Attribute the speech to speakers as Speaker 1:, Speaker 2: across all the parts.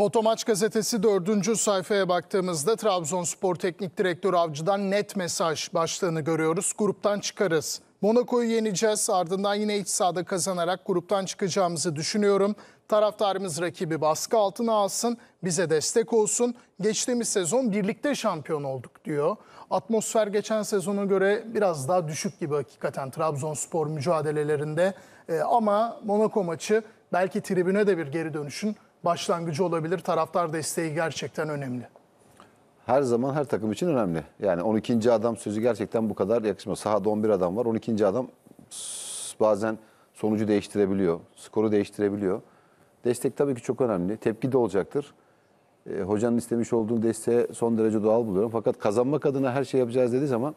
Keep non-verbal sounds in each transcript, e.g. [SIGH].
Speaker 1: Fotomaç gazetesi dördüncü sayfaya baktığımızda Trabzonspor Teknik direktör Avcı'dan net mesaj başlığını görüyoruz. Gruptan çıkarız. Monaco'yu yeneceğiz ardından yine iç sahada kazanarak gruptan çıkacağımızı düşünüyorum. Taraftarımız rakibi baskı altına alsın, bize destek olsun. Geçtiğimiz sezon birlikte şampiyon olduk diyor. Atmosfer geçen sezona göre biraz daha düşük gibi hakikaten Trabzonspor mücadelelerinde. Ee, ama Monaco maçı belki tribüne de bir geri dönüşün başlangıcı olabilir. Taraftar desteği gerçekten önemli.
Speaker 2: Her zaman her takım için önemli. Yani 12. adam sözü gerçekten bu kadar yakışmıyor. Sahada 11 adam var. 12. adam bazen sonucu değiştirebiliyor, skoru değiştirebiliyor. Destek tabii ki çok önemli. Tepki de olacaktır. E, hocanın istemiş olduğu desteğe son derece doğal buluyorum. Fakat kazanmak adına her şey yapacağız dediği zaman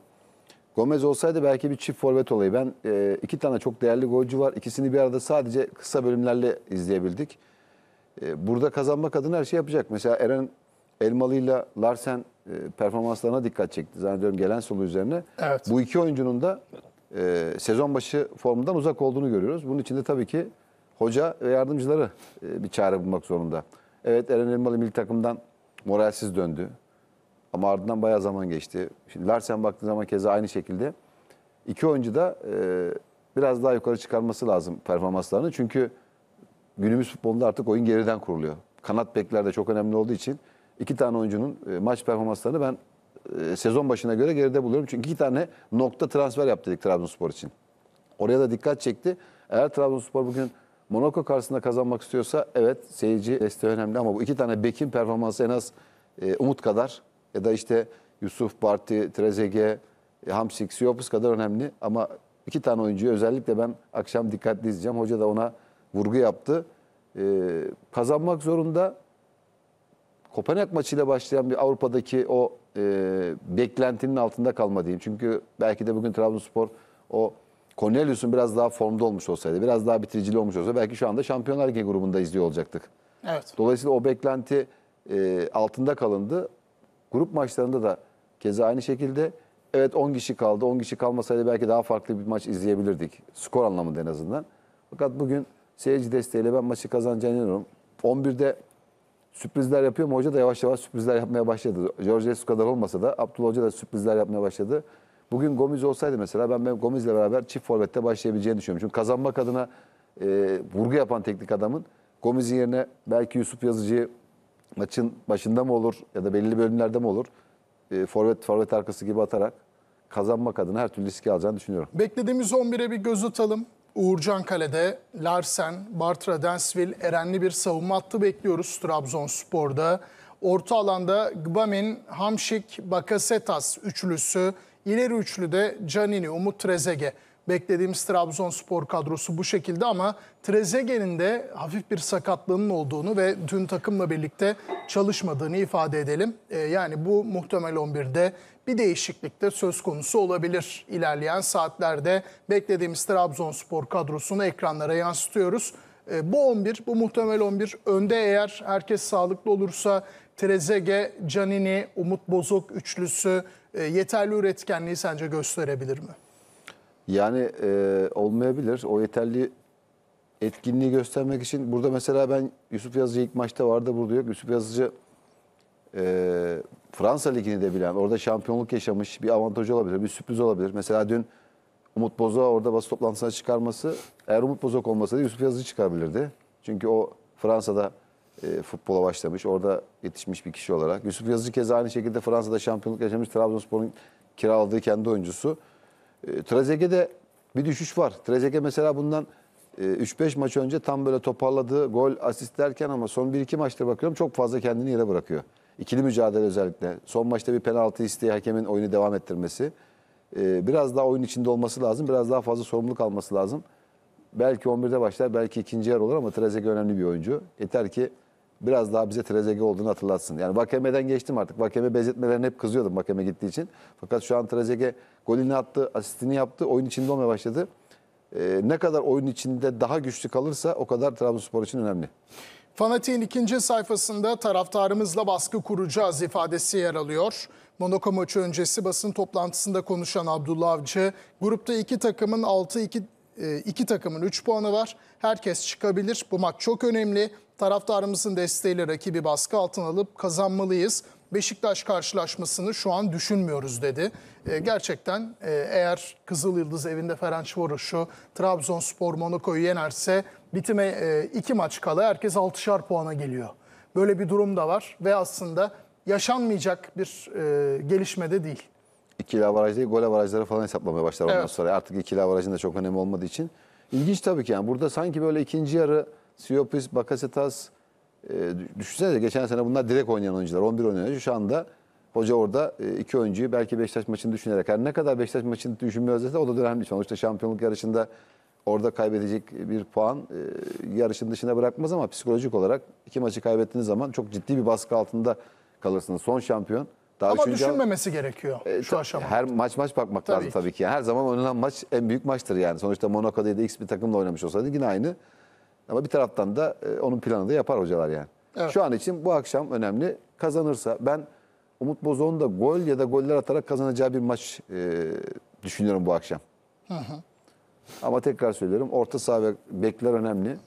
Speaker 2: Gomez olsaydı belki bir çift forvet olayı. Ben e, iki tane çok değerli golcü var. İkisini bir arada sadece kısa bölümlerle izleyebildik. E, burada kazanmak adına her şey yapacak. Mesela Eren Elmalı ile Larsen e, performanslarına dikkat çekti. Zannediyorum gelen solu üzerine. Evet. Bu iki oyuncunun da e, sezon başı formundan uzak olduğunu görüyoruz. Bunun için de tabii ki hoca ve yardımcıları bir çare bulmak zorunda. Evet Eren Elmalı milli takımdan moralsiz döndü. Ama ardından bayağı zaman geçti. Şimdi Larsen baktığı zaman keza aynı şekilde. İki oyuncu da biraz daha yukarı çıkarması lazım performanslarını. Çünkü günümüz futbolunda artık oyun geriden kuruluyor. Kanat bekler de çok önemli olduğu için iki tane oyuncunun e, maç performanslarını ben e, sezon başına göre geride buluyorum. Çünkü iki tane nokta transfer yaptı dedik Trabzonspor için. Oraya da dikkat çekti. Eğer Trabzonspor bugün Monaco karşısında kazanmak istiyorsa evet seyirci desteği önemli ama bu iki tane bekin performansı en az e, Umut kadar ya da işte Yusuf Barti, Trezege, Hamsik, Siopis kadar önemli ama iki tane oyuncuyu özellikle ben akşam dikkatli izleyeceğim. Hoca da ona vurgu yaptı. Ee, kazanmak zorunda. Kopenhag maçıyla başlayan bir Avrupa'daki o e, beklentinin altında kalmadığım, Çünkü belki de bugün Trabzonspor o Cornelius'un biraz daha formda olmuş olsaydı, biraz daha bitiricili olmuş olsaydı, belki şu anda Şampiyonlar Ligi grubunda izliyor olacaktık. Evet. Dolayısıyla o beklenti e, altında kalındı. Grup maçlarında da keza aynı şekilde evet 10 kişi kaldı. 10 kişi kalmasaydı belki daha farklı bir maç izleyebilirdik. Skor anlamında en azından. Fakat bugün Seyirci desteğiyle ben maçı kazanacağını inanıyorum. 11'de sürprizler yapıyor mu? Hoca da yavaş yavaş sürprizler yapmaya başladı. George Jesus kadar olmasa da Abdullah Hoca da sürprizler yapmaya başladı. Bugün Gomez olsaydı mesela ben, ben Gomiz'le beraber çift forvette başlayabileceğini düşünüyorum. Çünkü kazanmak adına e, vurgu yapan teknik adamın Gomiz'in yerine belki Yusuf Yazıcı maçın başında mı olur ya da belli bölümlerde mi olur? E, forvet forvet arkası gibi atarak kazanmak adına her türlü riski alacağını düşünüyorum. Beklediğimiz 11'e
Speaker 1: bir göz atalım. Uğurcan Kale'de Larsen, Bartra Densville, Erenli bir savunma hattı bekliyoruz Trabzonspor'da. Orta alanda Gbamin, Hamşik, Bakasetas üçlüsü, ileri üçlü de Canini, Umut Trezege. Beklediğimiz Trabzonspor kadrosu bu şekilde ama Trezeguet'in de hafif bir sakatlığının olduğunu ve dün takımla birlikte çalışmadığını ifade edelim. Ee, yani bu muhtemel 11'de bir değişiklik de söz konusu olabilir. İlerleyen saatlerde beklediğimiz Trabzonspor kadrosunu ekranlara yansıtıyoruz. Ee, bu 11, bu muhtemel 11 önde eğer herkes sağlıklı olursa Trezege, Canini, Umut Bozok üçlüsü e, yeterli üretkenliği sence gösterebilir mi?
Speaker 2: Yani e, olmayabilir. O yeterli etkinliği göstermek için. Burada mesela ben Yusuf Yazıcı ilk maçta vardı burada yok. Yusuf Yazıcı e, Fransa Ligi'ni de bilen, orada şampiyonluk yaşamış bir avantajı olabilir, bir sürpriz olabilir. Mesela dün Umut Bozok'u orada basın toplantısına çıkarması, eğer Umut Bozok olmasaydı Yusuf Yazıcı çıkabilirdi. Çünkü o Fransa'da e, futbola başlamış, orada yetişmiş bir kişi olarak. Yusuf Yazıcı keza aynı şekilde Fransa'da şampiyonluk yaşamış, Trabzonspor'un kiraladığı kendi oyuncusu. E, bir düşüş var. Trezeguet mesela bundan 3-5 e, maç önce tam böyle toparladığı gol asist derken ama son 1-2 maçta bakıyorum çok fazla kendini yere bırakıyor. İkili mücadele özellikle. Son maçta bir penaltı isteği hakemin oyunu devam ettirmesi. E, biraz daha oyun içinde olması lazım. Biraz daha fazla sorumluluk alması lazım. Belki 11'de başlar, belki ikinci yer olur ama Trezeguet önemli bir oyuncu. Yeter ki biraz daha bize Trezeguet olduğunu hatırlatsın. Yani Vakeme'den geçtim artık. Vakeme benzetmelerine hep kızıyordum Vakeme gittiği için. Fakat şu an Trezeguet golünü attı, asistini yaptı, oyun içinde olmaya başladı. Ee, ne kadar oyun içinde daha güçlü kalırsa o kadar Trabzonspor için önemli. Fanatik'in ikinci
Speaker 1: sayfasında taraftarımızla baskı kuracağız ifadesi yer alıyor. Monaco maçı öncesi basın toplantısında konuşan Abdullah Avcı, grupta iki takımın 6 iki e, iki takımın 3 puanı var. Herkes çıkabilir. Bu maç çok önemli. Taraftarımızın desteğiyle rakibi baskı altına alıp kazanmalıyız. Beşiktaş karşılaşmasını şu an düşünmüyoruz dedi. E, gerçekten e, eğer Kızıl Yıldız evinde Ferencvaros'u, Trabzonspor Monaco'yu yenerse bitime e, iki maç kala herkes 6'şar puana geliyor. Böyle bir durum da var ve aslında yaşanmayacak bir e, gelişme de değil
Speaker 2: ikili avaraj değil gol avarajları falan hesaplamaya başlar ondan Evet. sonra. Artık ikili avarajın da çok önemli olmadığı için. İlginç tabii ki yani burada sanki böyle ikinci yarı Siopis, Bakasetas e, dü- düşünsenize geçen sene bunlar direkt oynayan oyuncular. 11 oynayan oyuncu şu anda hoca orada e, iki oyuncuyu belki Beşiktaş maçını düşünerek. Yani ne kadar Beşiktaş maçını düşünmüyorsa o da önemli. Sonuçta şampiyonluk yarışında orada kaybedecek bir puan e, yarışın dışına bırakmaz ama psikolojik olarak iki maçı kaybettiğiniz zaman çok ciddi bir baskı altında kalırsınız. Son şampiyon daha Ama düşünmemesi
Speaker 1: an... gerekiyor e,
Speaker 2: şu aşamada. Her maç maç bakmak tabii lazım ki. tabii ki. Her zaman oynanan maç en büyük maçtır yani. Sonuçta Monaco'da ya da X bir takımla oynamış olsaydı yine aynı. Ama bir taraftan da e, onun planını da yapar hocalar yani. Evet. Şu an için bu akşam önemli. Kazanırsa ben Umut Bozok'un da gol ya da goller atarak kazanacağı bir maç e, düşünüyorum bu akşam. Hı hı. Ama tekrar söylüyorum orta saha ve bekler önemli.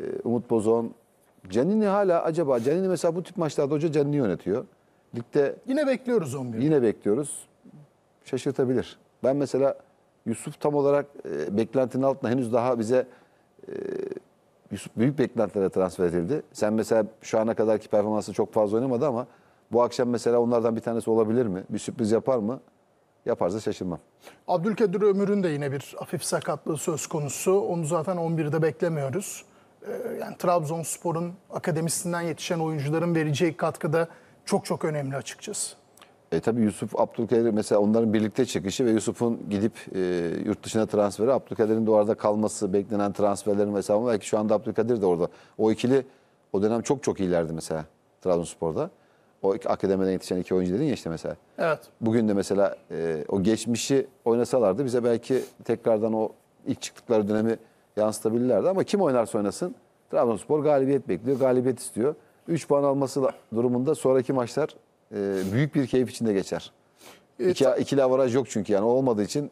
Speaker 2: E, Umut Bozok'un Canini hala acaba Canini mesela bu tip maçlarda hoca Canini yönetiyor. Ligde yine bekliyoruz 11. Yine bekliyoruz. Şaşırtabilir. Ben mesela Yusuf tam olarak e, beklentinin altında henüz daha bize e, Yusuf büyük beklentilere transfer edildi. Sen mesela şu ana kadarki performansı çok fazla oynamadı ama bu akşam mesela onlardan bir tanesi olabilir mi? Bir sürpriz yapar mı? Yaparsa şaşırmam.
Speaker 1: Abdülkadir Ömür'ün de yine bir hafif sakatlığı söz konusu. Onu zaten 11'de beklemiyoruz. E, yani Trabzonspor'un akademisinden yetişen oyuncuların vereceği katkıda çok çok önemli açıkçası.
Speaker 2: E, tabii Yusuf Abdülkadir mesela onların birlikte çıkışı ve Yusuf'un gidip e, yurt dışına transferi, Abdülkadir'in de orada kalması, beklenen transferlerin vesaire. Belki şu anda Abdülkadir de orada. O ikili o dönem çok çok iyilerdi mesela Trabzonspor'da. O akademiden yetişen iki oyuncu dedin ya işte mesela. Evet. Bugün de mesela e, o geçmişi oynasalardı bize belki tekrardan o ilk çıktıkları dönemi yansıtabilirlerdi. Ama kim oynarsa oynasın Trabzonspor galibiyet bekliyor, galibiyet istiyor. 3 puan alması durumunda sonraki maçlar e, büyük bir keyif içinde geçer. E, İki, ikili avaraj yok çünkü yani olmadığı için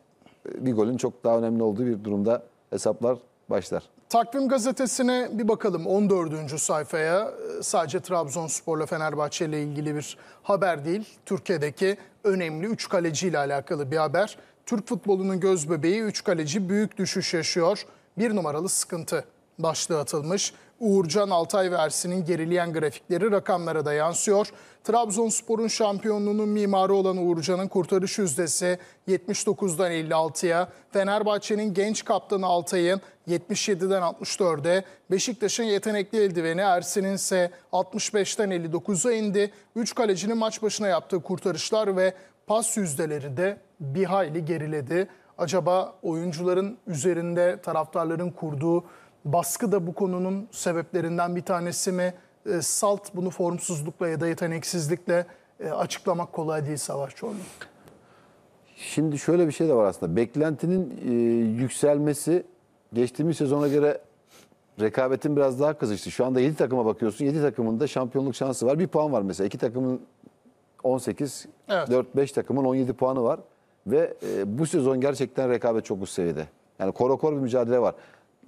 Speaker 2: e, bir golün çok daha önemli olduğu bir durumda hesaplar başlar.
Speaker 1: Takvim gazetesine bir bakalım 14. sayfaya e, sadece Trabzonspor'la Fenerbahçe ile ilgili bir haber değil. Türkiye'deki önemli 3 kaleci ile alakalı bir haber. Türk futbolunun göz bebeği 3 kaleci büyük düşüş yaşıyor. Bir numaralı sıkıntı başlığı atılmış. Uğurcan Altay versinin Ersin'in gerileyen grafikleri rakamlara da yansıyor. Trabzonspor'un şampiyonluğunun mimarı olan Uğurcan'ın kurtarış yüzdesi 79'dan 56'ya, Fenerbahçe'nin genç kaptanı Altay'ın 77'den 64'e, Beşiktaş'ın yetenekli eldiveni Ersin'in ise 65'ten 59'a indi. 3 kalecinin maç başına yaptığı kurtarışlar ve pas yüzdeleri de bir hayli geriledi. Acaba oyuncuların üzerinde taraftarların kurduğu Baskı da bu konunun sebeplerinden bir tanesi mi? E, salt bunu formsuzlukla ya da yeteneksizlikle e, açıklamak kolay değil Savaş Çorlu.
Speaker 2: Şimdi şöyle bir şey de var aslında. Beklentinin e, yükselmesi geçtiğimiz sezona göre rekabetin biraz daha kızıştı. Şu anda 7 takıma bakıyorsun. 7 takımın da şampiyonluk şansı var. Bir puan var mesela. 2 takımın 18, evet. 4-5 takımın 17 puanı var. Ve e, bu sezon gerçekten rekabet çok üst seviyede. Yani korokor bir mücadele var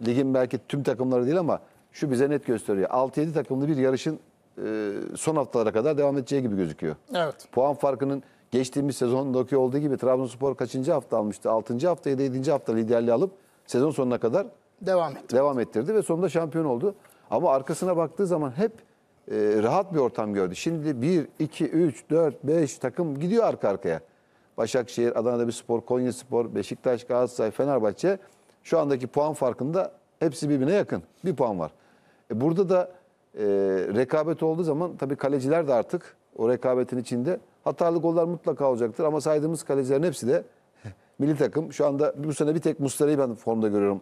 Speaker 2: ligin belki tüm takımları değil ama şu bize net gösteriyor. 6-7 takımlı bir yarışın e, son haftalara kadar devam edeceği gibi gözüküyor. Evet. Puan farkının geçtiğimiz sezondaki olduğu gibi Trabzonspor kaçıncı hafta almıştı? 6. hafta ya da 7. hafta liderliği alıp sezon sonuna kadar devam ettirdi. Devam ettirdi ve sonunda şampiyon oldu. Ama arkasına baktığı zaman hep e, rahat bir ortam gördü. Şimdi 1, 2, 3, 4, 5 takım gidiyor arka arkaya. Başakşehir, Adana'da bir spor, Konya Spor, Beşiktaş, Galatasaray, Fenerbahçe şu andaki puan farkında hepsi birbirine yakın. Bir puan var. E burada da e, rekabet olduğu zaman tabii kaleciler de artık o rekabetin içinde hatalı gollar mutlaka olacaktır. Ama saydığımız kalecilerin hepsi de [LAUGHS] milli takım. Şu anda bu sene bir tek Mustara'yı ben formda görüyorum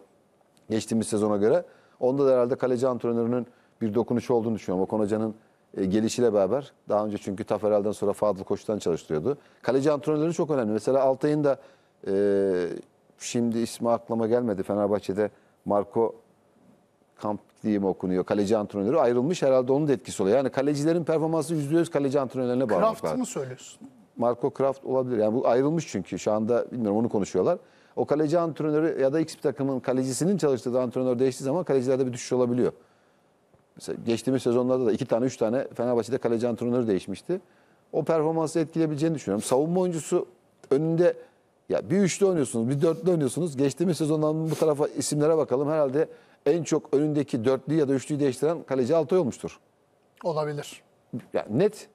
Speaker 2: geçtiğimiz sezona göre. Onda da herhalde kaleci antrenörünün bir dokunuşu olduğunu düşünüyorum. Okan Hoca'nın e, gelişiyle beraber. Daha önce çünkü Taferel'den sonra Fadıl Koç'tan çalıştırıyordu. Kaleci antrenörleri çok önemli. Mesela Altay'ın da e, Şimdi ismi aklıma gelmedi. Fenerbahçe'de Marco Kamp diye mi okunuyor? Kaleci antrenörü ayrılmış herhalde onun da etkisi oluyor. Yani kalecilerin performansı %100 kaleci antrenörlerine bağlı. Kraft mı
Speaker 1: söylüyorsun?
Speaker 2: Marco Kraft olabilir. Yani bu ayrılmış çünkü şu anda bilmiyorum onu konuşuyorlar. O kaleci antrenörü ya da X bir takımın kalecisinin çalıştığı antrenör değiştiği zaman kalecilerde bir düşüş olabiliyor. Mesela geçtiğimiz sezonlarda da iki tane üç tane Fenerbahçe'de kaleci antrenörü değişmişti. O performansı etkileyebileceğini düşünüyorum. Savunma oyuncusu önünde ya bir üçlü oynuyorsunuz, bir dörtlü oynuyorsunuz. Geçtiğimiz sezondan bu tarafa isimlere bakalım. Herhalde en çok önündeki dörtlü ya da üçlüyü değiştiren kaleci Altay olmuştur. Olabilir. Yani net.